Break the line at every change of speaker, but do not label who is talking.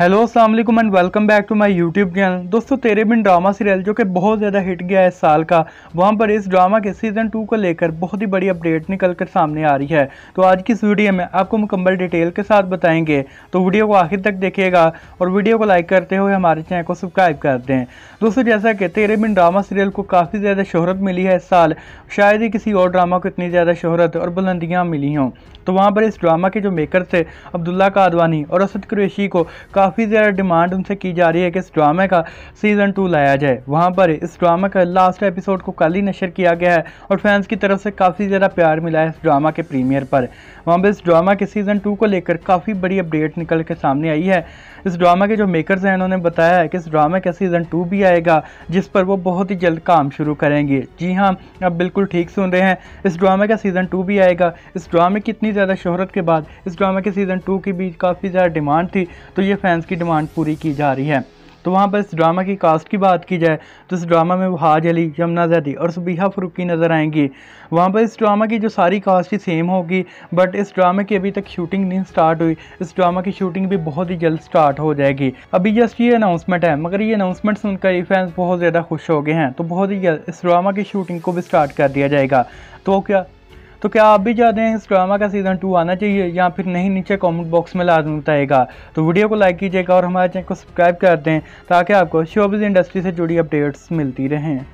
hello अस्सलाम and welcome back to my YouTube channel दोस्तों तेरे बिन drama serial जो कि बहुत ज़्यादा हिट गया है इस साल का वहाँ पर इस ड्रामा के सीज़न टू को लेकर बहुत ही बड़ी अपडेट निकल कर सामने आ रही है तो आज की इस वीडियो में आपको मुकम्मल डिटेल के साथ बताएंगे तो वीडियो को आखिर तक देखिएगा और वीडियो को लाइक करते हुए हमारे चैनल को सब्सक्राइब कर दें दोस्तों जैसा कि तेरे बिन ड्रामा सीरियल को काफ़ी ज़्यादा शहरत मिली है इस साल शायद ही किसी और ड्रामा को इतनी ज़्यादा शहरत और बुलंदियाँ मिली हों तो वहाँ पर इस ड्रामा के जो मेकर थे अब्दुल्ला कादवानी और असद कुरेशी को काफ़ी ज़्यादा डिमांड उनसे की जा रही है कि इस ड्रामे का सीज़न टू लाया जाए वहाँ पर इस ड्रामा का लास्ट एपिसोड को कल ही नशर किया गया है और फैंस की तरफ से काफ़ी ज़्यादा प्यार मिला है इस ड्रामा के प्रीमियर पर वहाँ पर इस ड्रामा के सीज़न टू को लेकर काफ़ी बड़ी अपडेट निकल के सामने आई है इस ड्रामा के जो मेकर्स हैं उन्होंने बताया है कि इस ड्रामे का सीज़न टू भी आएगा जिस पर वो बहुत ही जल्द काम शुरू करेंगे जी हाँ आप बिल्कुल ठीक सुन रहे हैं इस ड्रामे का सीज़न टू भी आएगा इस ड्रामे की इतनी ज़्यादा शोहरत के बाद इस ड्रामे के सीज़न टू की भी काफ़ी ज़्यादा डिमांड थी तो ये फैन फैंस की डिमांड पूरी की जा रही है तो वहाँ पर इस ड्रामा की कास्ट की बात की जाए तो इस ड्रामा में वहाज अली यमुना जैदी और सुबीहा फरूकी नज़र आएंगी वहाँ पर इस ड्रामा की जो सारी कास्ट ही सेम होगी बट इस ड्रामे की अभी तक शूटिंग नहीं स्टार्ट हुई इस ड्रामा की शूटिंग भी बहुत ही जल्द स्टार्ट हो जाएगी अभी जस्ट ये अनाउंसमेंट है मगर ये अनाउंसमेंट सुनकर ये फैंस बहुत ज़्यादा खुश हो गए हैं तो बहुत ही जल्द इस ड्रामा की शूटिंग को भी स्टार्ट कर दिया जाएगा तो क्या तो क्या आप भी चाहते हैं इस ड्रामा का सीज़न टू आना चाहिए या फिर नहीं नीचे कॉमेंट बॉक्स में लाजम बताएगा तो वीडियो को लाइक कीजिएगा और हमारे चैनल को सब्सक्राइब कर दें ताकि आपको शोबिज इंडस्ट्री से जुड़ी अपडेट्स मिलती रहें